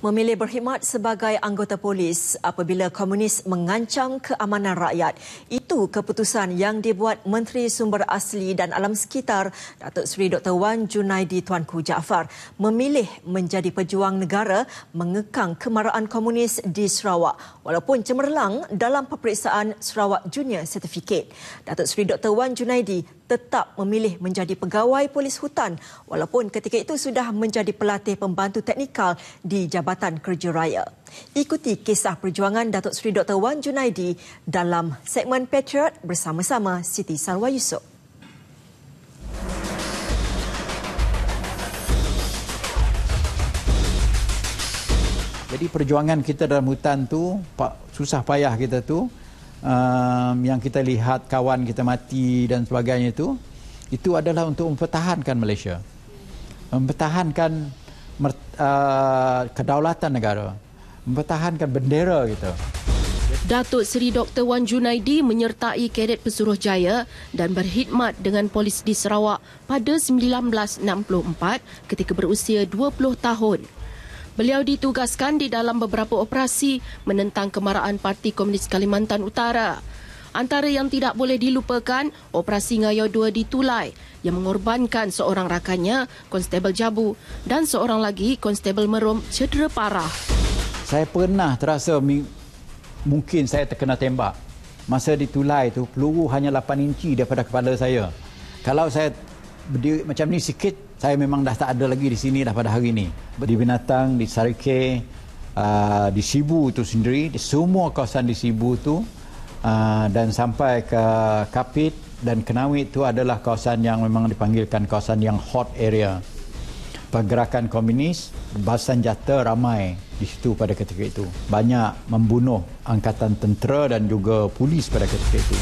memilih berkhidmat sebagai anggota polis apabila komunis mengancam keamanan rakyat. Itu keputusan yang dibuat Menteri Sumber Asli dan Alam Sekitar Datuk Seri Dr. Wan Junaidi Tuanku Jaafar memilih menjadi pejuang negara mengekang kemarahan komunis di Sarawak walaupun cemerlang dalam peperiksaan Sarawak Junior Certificate. Datuk Seri Dr. Wan Junaidi tetap memilih menjadi pegawai polis hutan walaupun ketika itu sudah menjadi pelatih pembantu teknikal di Jabatan Jabatan Kerja Raya. Ikuti kisah perjuangan Datuk Seri Dr. Wan Junaidi dalam segmen Patriot bersama-sama Siti Sarwa Yusof. Jadi perjuangan kita dalam hutan tu susah payah kita tu um, yang kita lihat kawan kita mati dan sebagainya itu, itu adalah untuk mempertahankan Malaysia mempertahankan uh, kedaulatan negara mempertahankan bendera gitu. Datuk Seri Dr. Wan Junaidi menyertai kadet Pesuruhjaya dan berkhidmat dengan polis di Sarawak pada 1964 ketika berusia 20 tahun. Beliau ditugaskan di dalam beberapa operasi menentang kemarahan Parti Komunis Kalimantan Utara. Antara yang tidak boleh dilupakan, operasi Ngayo 2 ditulai yang mengorbankan seorang rakannya, Konstabel Jabu dan seorang lagi, Konstabel Merom, cedera parah. Saya pernah terasa mungkin saya terkena tembak. Masa ditulai itu, peluru hanya 8 inci daripada kepala saya. Kalau saya berdiri macam ni sikit, saya memang dah tak ada lagi di sini dah pada hari ini. Di Binatang, di Sarike, ah, di Sibu itu sendiri, di semua kawasan di Sibu itu, Ah, dan sampai ke Kapit dan Kenawi itu adalah kawasan yang memang dipanggilkan kawasan yang hot area. Pergerakan komunis, basan jata ramai di situ pada ketika itu. Banyak membunuh angkatan tentera dan juga polis pada ketika itu.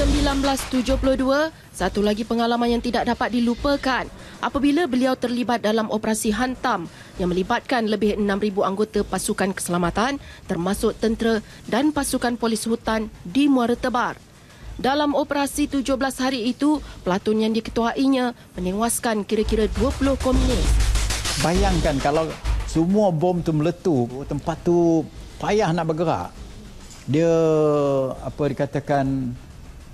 1972, satu lagi pengalaman yang tidak dapat dilupakan apabila beliau terlibat dalam operasi hantam yang melibatkan lebih 6,000 anggota pasukan keselamatan termasuk tentera dan pasukan polis hutan di Muara Tebar. Dalam operasi 17 hari itu, pelatun yang diketuainya menewaskan kira-kira 20 komunis. Bayangkan kalau semua bom tu meletup, tempat tu payah nak bergerak. Dia apa dikatakan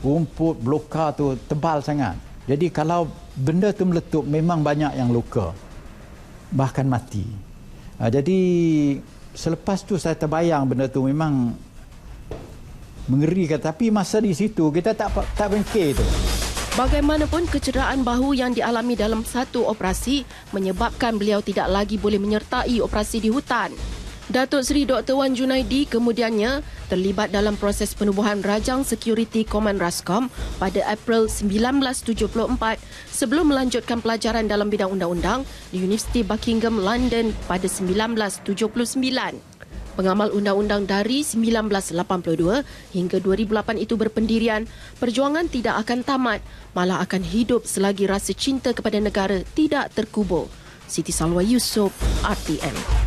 rumput blokar tu tebal sangat. Jadi kalau benda tu meletup memang banyak yang luka. Bahkan mati. Uh, jadi selepas tu saya terbayang benda tu memang mengerikan tapi masa di situ kita tak tak bengkel tu. Bagaimanapun kecederaan bahu yang dialami dalam satu operasi menyebabkan beliau tidak lagi boleh menyertai operasi di hutan. Datuk Seri Dr. Wan Junaidi kemudiannya terlibat dalam proses penubuhan Rajang Security Command RASCOM pada April 1974 sebelum melanjutkan pelajaran dalam bidang undang-undang di Universiti Buckingham London pada 1979. Pengamal undang-undang dari 1982 hingga 2008 itu berpendirian, perjuangan tidak akan tamat, malah akan hidup selagi rasa cinta kepada negara tidak terkubur. Siti Salwa Yusof, RTM.